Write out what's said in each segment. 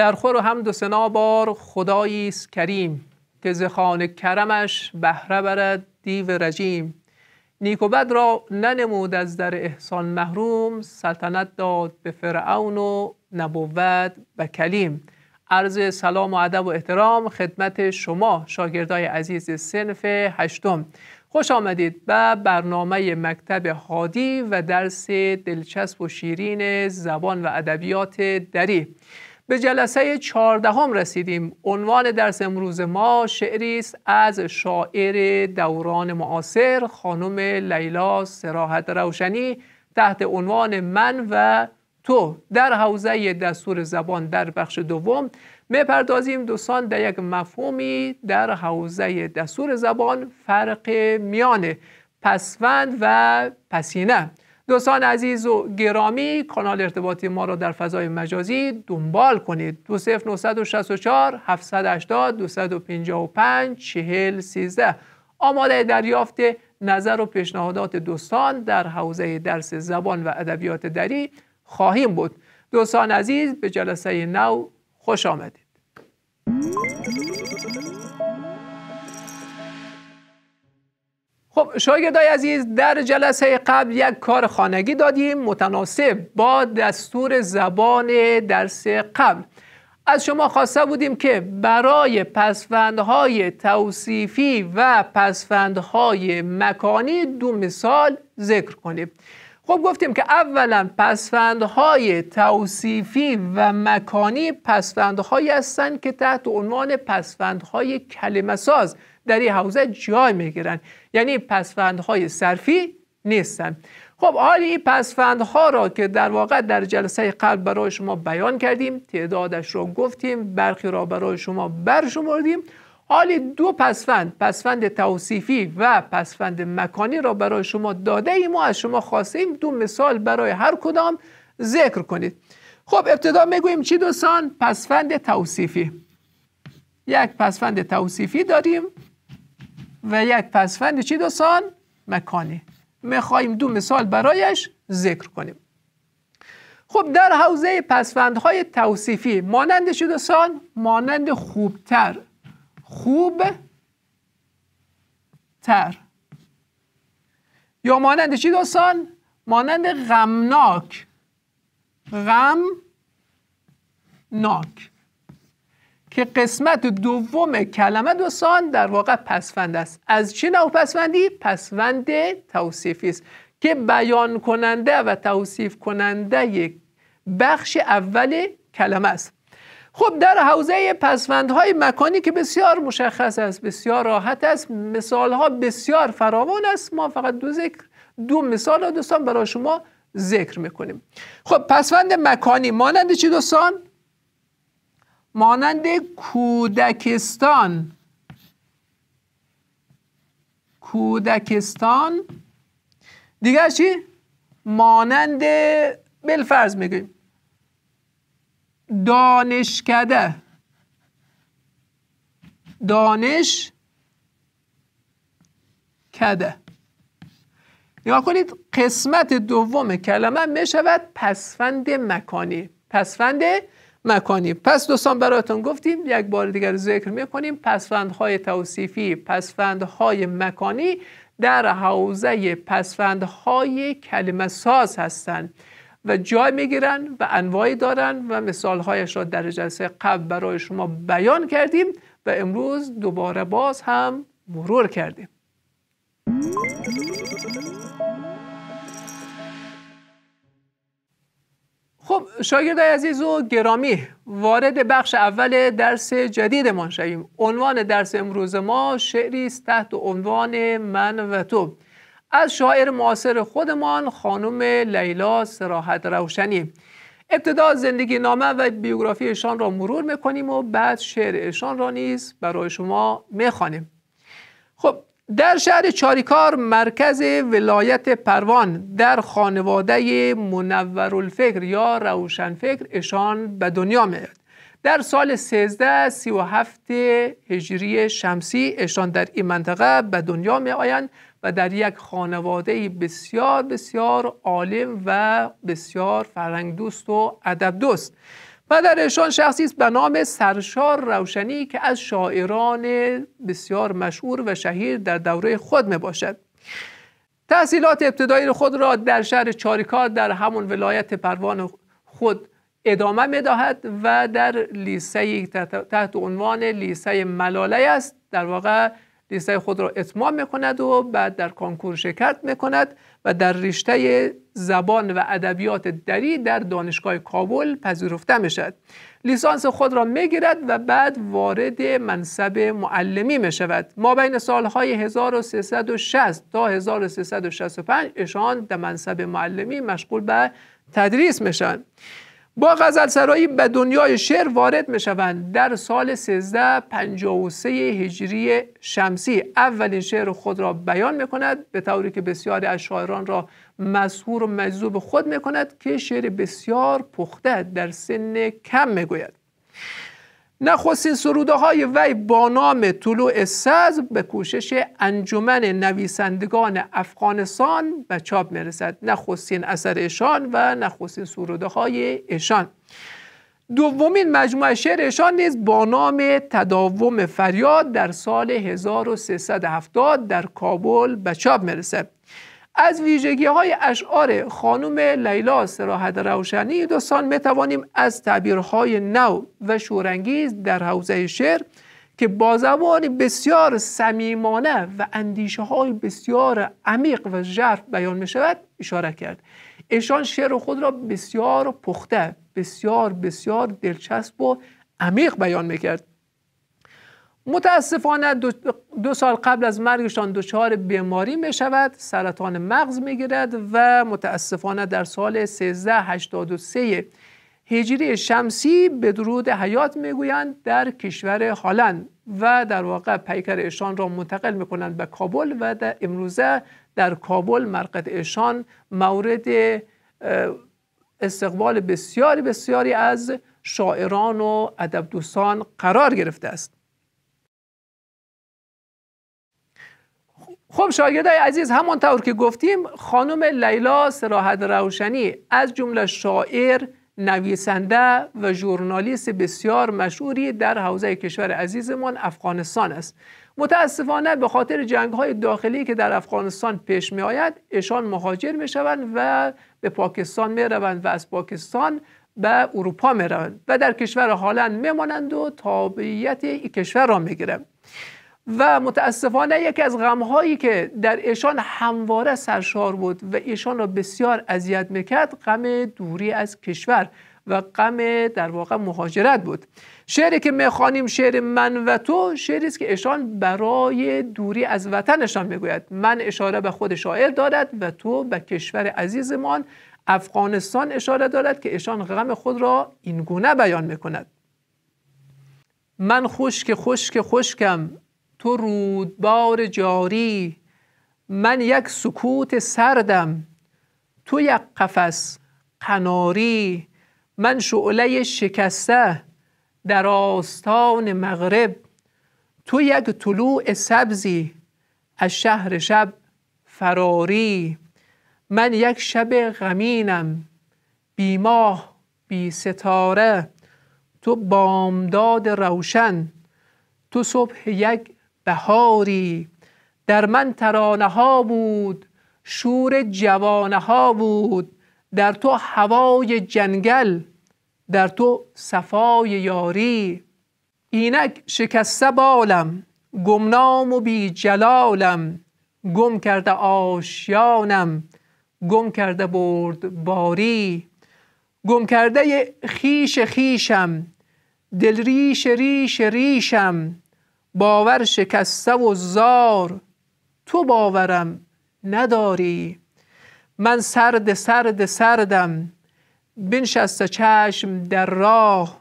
در خور و حمد و سنا بار خدایی کریم که ز کرمش بهره برد دیو رجیم نیک و بد را ننمود از در احسان محروم سلطنت داد به فرعون و نبوت و کلیم عرض سلام و ادب و احترام خدمت شما شاگردای عزیز سنف هشتم خوش آمدید به برنامه مکتب هادی و درس دلچسب و شیرین زبان و ادبیات دری به جلسه چهاردهم رسیدیم عنوان درس امروز ما شعری است از شاعر دوران معاصر خانم لیلا سراحت روشنی تحت عنوان من و تو در حوزه دستور زبان در بخش دوم میپردازیم دوستان در یک مفهومی در حوزه دستور زبان فرق میان پسوند و پسینه دوستان عزیز و گرامی کانال ارتباطی ما را در فضای مجازی دنبال کنید 20964 780 255 40 13 آماده دریافت نظر و پیشنهادات دوستان در حوزه درس زبان و ادبیات دری خواهیم بود دوستان عزیز به جلسه نو خوش آمدید خب شاگردای عزیز در جلسه قبل یک کار خانگی دادیم متناسب با دستور زبان درس قبل از شما خواسته بودیم که برای پسفندهای توصیفی و پسفندهای مکانی دو مثال ذکر کنیم خب گفتیم که اولا پسفندهای توصیفی و مکانی پسفندهایی هستند که تحت عنوان پسفندهای کلمه ساز در این حوزه جای میگیرن یعنی پسفندهای صرفی نیستن خب حال این پسفندها را که در واقع در جلسه قبل برای شما بیان کردیم تعدادش را گفتیم برخی را برای شما برشمردیم حالی دو پسفند پسفند توصیفی و پسفند مکانی را برای شما داده ایم و از شما خواستیم دو مثال برای هر کدام ذکر کنید خب ابتدا میگویم چی دوستان پسفند توصیفی یک پسفند توصیفی داریم و یک پسفند چی دوستان مکانی میخواییم دو مثال برایش ذکر کنیم خب در حوزه پسفندهای توصیفی مانند چی دوستان مانند خوبتر خوب تر یا مانند چی دوستان؟ مانند غمناک غمناک که قسمت دوم کلمه دوستان در واقع پسفند است از چه نوع پسفندی؟ پسفند توصیفی است که بیان کننده و توصیف کننده بخش اول کلمه است خب در حوزه پسوندهای مکانی که بسیار مشخص است بسیار راحت است ها بسیار فراوان است ما فقط دو ذکر دو مثال دوستان برای شما ذکر میکنیم خب پسفند مکانی مانند چی دوستان؟ مانند کودکستان کودکستان دیگر چی؟ مانند بلفرز میگویم دانشکده دانش کده نگاه کنید قسمت دوم کلمه میشود پسفند مکانی پسفند مکانی پس دوستان براتون گفتیم یک بار دیگر ذکر میکنیم های توصیفی های مکانی در حوزه پسفندهای کلمه ساز هستند و جای میگیرن و انواعی دارن و مثالهایش را در جلسه قبل برای شما بیان کردیم و امروز دوباره باز هم مرور کردیم خب شاگرده عزیز و گرامی وارد بخش اول درس جدیدمان شویم عنوان درس امروز ما شعری است تحت عنوان من و تو از شاعر معاصر خودمان خانم لیلا سراحت روشنی ابتدا زندگی نامه و ایشان را مرور میکنیم و بعد شعر ایشان را نیز برای شما میخوانیم خب در شهر چاریکار مرکز ولایت پروان در خانواده الفکر یا روشنفکر اشان به دنیا میاد در سال 1337 هجری شمسی اشان در این منطقه به دنیا می آیند و در یک خانواده بسیار بسیار عالم و بسیار فرهنگ دوست و ادب دوست و شخصی است به نام سرشار روشنی که از شاعران بسیار مشهور و شهیر در دوره خود می باشد تحصیلات ابتدایی خود را در شهر چاریکار در همون ولایت پروان خود ادامه می دهد و در لیسه تحت عنوان لیسه ملاله است در واقع لیسته خود را اتمام میکند و بعد در کنکور شرکت میکند و در رشته زبان و ادبیات دری در دانشگاه کابل پذیرفته میشد لیسانس خود را میگیرد و بعد وارد منصب معلمی میشود. ما بین سالهای 1360 تا 1365 اشان در منصب معلمی مشغول به تدریس میشن با غزل سرایی به دنیای شعر وارد می شوند در سال 1353 هجری شمسی اولین شعر خود را بیان می کند به طوری که بسیاری از شاعران را مسهور و مجذوب خود می کند که شعر بسیار پخته در سن کم می گوید نخستین سروده های وی با نام طلوع سز به کوشش انجمن نویسندگان افغانستان به چاپ میرسد نخستین اثر ایشان و نخستین سروده های ایشان دومین مجموعه شعر ایشان نیز با نام تداوم فریاد در سال 1370 در کابل به چاپ میرسد از ویژگی های اشعار خانم لیلا سراحت روشنی دوستان می توانیم از تعبیرهای نو و شورانگیز در حوزه شعر که با زبان بسیار صمیمانه و اندیشه های بسیار عمیق و ژرف بیان می شود اشاره کرد ایشان شعر خود را بسیار پخته بسیار بسیار دلچسب و عمیق بیان می کرد متاسفانه دو, سال قبل از مرگشان دچار بیماری می شود سرطان مغز می گیرد و متاسفانه در سال 1383 هجری شمسی به درود حیات میگویند در کشور هلند و در واقع پیکر ایشان را منتقل کنند به کابل و در امروزه در کابل مرقد ایشان مورد استقبال بسیاری بسیاری از شاعران و ادب دوستان قرار گرفته است خب شاگردای عزیز طور که گفتیم خانم لیلا سراحت روشنی از جمله شاعر نویسنده و ژورنالیست بسیار مشهوری در حوزه کشور عزیزمان افغانستان است متاسفانه به خاطر جنگ های داخلی که در افغانستان پیش می آید ایشان مهاجر می شوند و به پاکستان می روند و از پاکستان به اروپا می روند و در کشور هلند می مانند و تابعیت کشور را می گیرند و متاسفانه یکی از غمهایی که در ایشان همواره سرشار بود و ایشان را بسیار اذیت میکرد غم دوری از کشور و غم در واقع مهاجرت بود شعری که میخوانیم شعر من و تو شعری است که ایشان برای دوری از وطنشان میگوید من اشاره به خود شاعر دارد و تو به کشور عزیزمان افغانستان اشاره دارد که ایشان غم خود را اینگونه بیان میکند من خوش که خوش که خوشکم. تو رودبار جاری من یک سکوت سردم تو یک قفس قناری من شعله شکسته در آستان مغرب تو یک طلوع سبزی از شهر شب فراری من یک شب غمینم بی ماه بی ستاره تو بامداد روشن تو صبح یک بهاری در من ترانه ها بود شور جوانه ها بود در تو هوای جنگل در تو صفای یاری اینک شکسته بالم گمنام و بی جلالم گم کرده آشیانم گم کرده برد باری گم کرده خیش خیشم دلریش ریش ریشم باور شکسته و زار تو باورم نداری من سرد سرد سردم بنشسته چشم در راه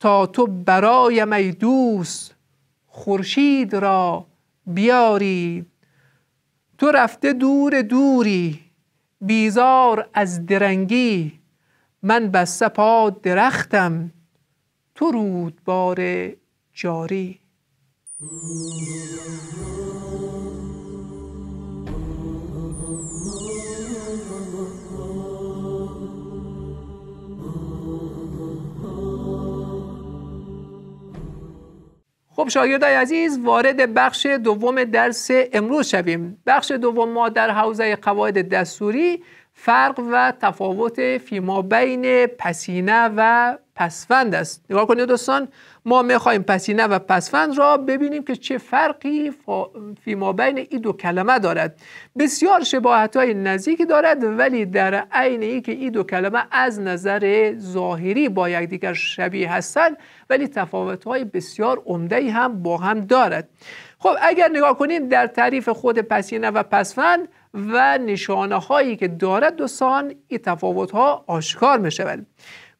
تا تو برایم ای دوست خورشید را بیاری تو رفته دور دوری بیزار از درنگی من بسته پا درختم تو رودبار جاری خب شاگردای عزیز وارد بخش دوم درس امروز شویم بخش دوم ما در حوزه قواعد دستوری فرق و تفاوت فیما بین پسینه و پسفند است نگاه کنید دوستان ما میخواهیم پسینه و پسفند را ببینیم که چه فرقی فی ما بین این دو کلمه دارد بسیار شباهت های نزدیکی دارد ولی در عین ای که این دو کلمه از نظر ظاهری با یکدیگر شبیه هستند ولی تفاوت های بسیار عمده هم با هم دارد خب اگر نگاه کنیم در تعریف خود پسینه و پسفند و نشانه هایی که دارد دوستان این تفاوت ها آشکار می شود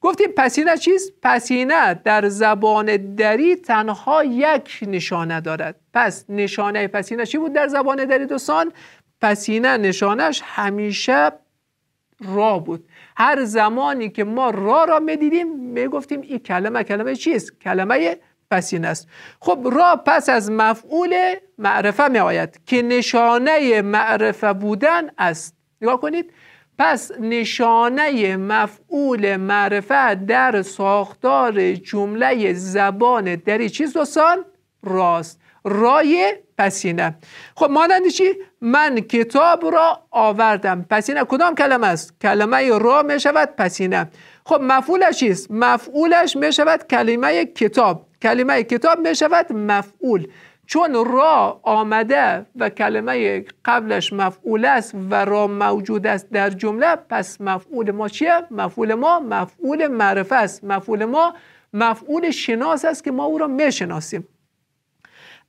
گفتیم پسینه چیست؟ پسینه در زبان دری تنها یک نشانه دارد پس نشانه پسینه چی بود در زبان دری دوستان؟ پسینه نشانش همیشه را بود هر زمانی که ما را را میدیدیم گفتیم این کلمه کلمه چیست؟ کلمه پسینه است خب را پس از مفعول معرفه می آید که نشانه معرفه بودن است نگاه کنید پس نشانه مفعول معرفه در ساختار جمله زبان دری چیز دوستان راست رای پسینه خب مانند چی من کتاب را آوردم پسینه کدام کلمه است کلمه را می شود پسینه خب مفعولش چیست مفعولش می شود کلمه کتاب کلمه کتاب می شود مفعول چون را آمده و کلمه قبلش مفعول است و را موجود است در جمله پس مفعول ما چیه؟ مفعول ما مفعول معرفه است مفعول ما مفعول شناس است که ما او را میشناسیم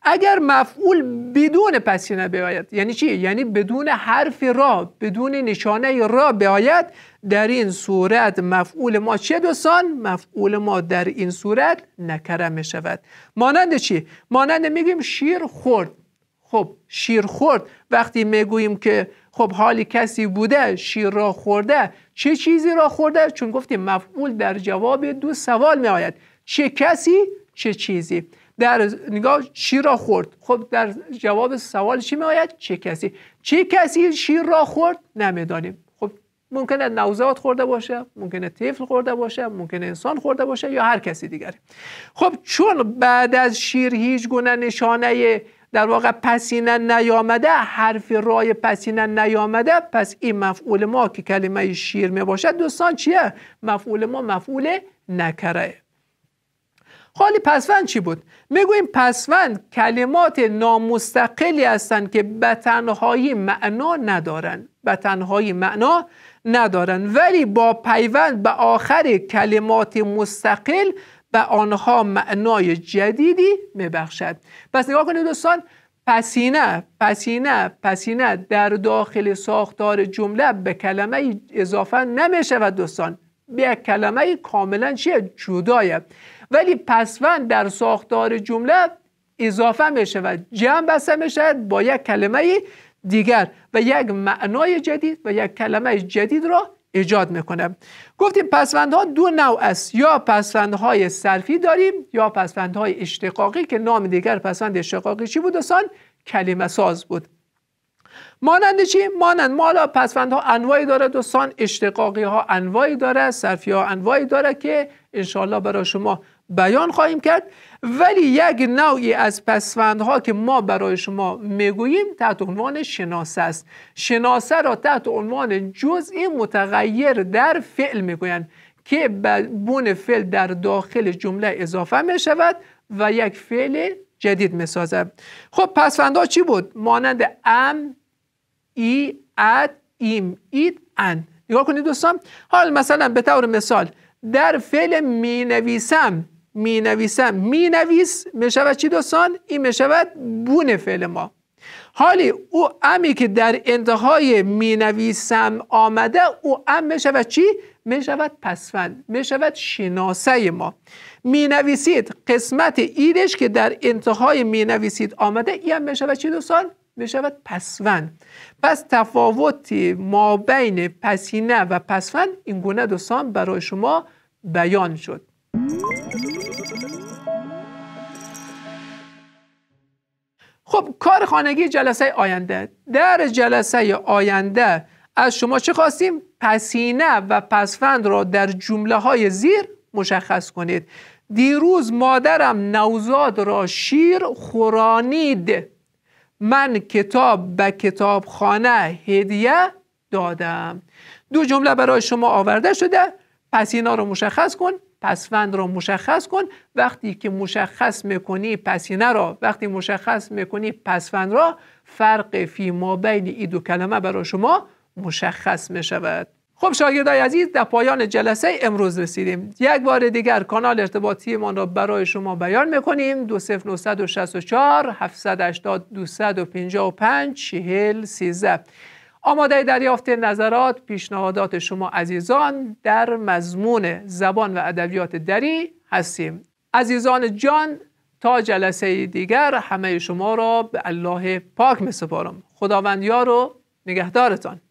اگر مفعول بدون پسینه بیاید یعنی چی؟ یعنی بدون حرف را بدون نشانه را بیاید در این صورت مفعول ما چه دوستان؟ مفعول ما در این صورت نکره می شود مانند چی؟ مانند میگیم شیر خورد خب شیر خورد وقتی میگوییم که خب حالی کسی بوده شیر را خورده چه چیزی را خورده؟ چون گفتیم مفعول در جواب دو سوال می آید چه کسی؟ چه چیزی؟ در نگاه شیر را خورد خب در جواب سوال چی می آید چه کسی چه کسی شیر را خورد نمیدانیم خب ممکنه نوزاد خورده باشه ممکنه طفل خورده باشه ممکنه انسان خورده باشه یا هر کسی دیگری خب چون بعد از شیر هیچ گونه نشانه در واقع پسینه نیامده حرف رای پسینه نیامده پس این مفعول ما که کلمه شیر می باشد دوستان چیه مفعول ما مفعول نکره خالی پسوند چی بود میگویم پسوند کلمات نامستقلی هستند که به تنهایی معنا ندارن. به تنهایی معنا ندارن ولی با پیوند به آخر کلمات مستقل به آنها معنای جدیدی میبخشد پس نگاه کنید دوستان پسینه پسینه پسینه در داخل ساختار جمله به کلمه اضافه نمیشود دوستان به کلمه کاملا چیه جدایه ولی پسوند در ساختار جمله اضافه می شود جمع بسته می شود با یک کلمه دیگر و یک معنای جدید و یک کلمه جدید را ایجاد میکنه گفتیم پسوندها دو نوع است یا پسوندهای صرفی داریم یا پسوندهای اشتقاقی که نام دیگر پسوند اشتقاقی چی بود دوستان کلمه ساز بود مانند چی مانند مالا پسوندها انواعی داره دوستان اشتقاقی ها انواعی داره صرفی ها انواعی داره که انشالله برای شما بیان خواهیم کرد ولی یک نوعی از پسفندها که ما برای شما میگوییم تحت عنوان شناسه است شناسه را تحت عنوان جزئی متغیر در فعل میگویند که بون فعل در داخل جمله اضافه میشود و یک فعل جدید میسازد خب پسفندها چی بود؟ مانند ام ای اد ایم اید ان نگاه کنید دوستان حال مثلا به طور مثال در فعل می نویسم می نویسم می نویس می شود چی دوستان؟ این می شود بون فعل ما حالی او امی که در انتهای می نویسم آمده او ام می شود چی؟ می شود پسفند می شود شناسه ما می نویسید قسمت ایرش که در انتهای می نویسید آمده این هم می شود چی دوستان؟ می شود پسوند پس تفاوت ما بین پسینه و پسفند این گونه دوستان برای شما بیان شد خب کار خانگی جلسه آینده در جلسه آینده از شما چه خواستیم؟ پسینه و پسفند را در جمله های زیر مشخص کنید دیروز مادرم نوزاد را شیر خورانید من کتاب به کتابخانه هدیه دادم دو جمله برای شما آورده شده پسینه را مشخص کن پسوند را مشخص کن وقتی که مشخص میکنی پسینه را وقتی مشخص میکنی پسوند را فرق فی ما بین این دو کلمه برای شما مشخص میشود. خب شاگردای عزیز در پایان جلسه امروز رسیدیم یک بار دیگر کانال ارتباطی ما را برای شما بیان میکنیم پینجا 780 255 40 آماده دریافت نظرات پیشنهادات شما عزیزان در مضمون زبان و ادبیات دری هستیم عزیزان جان تا جلسه دیگر همه شما را به الله پاک می سپارم خداوند و نگهدارتان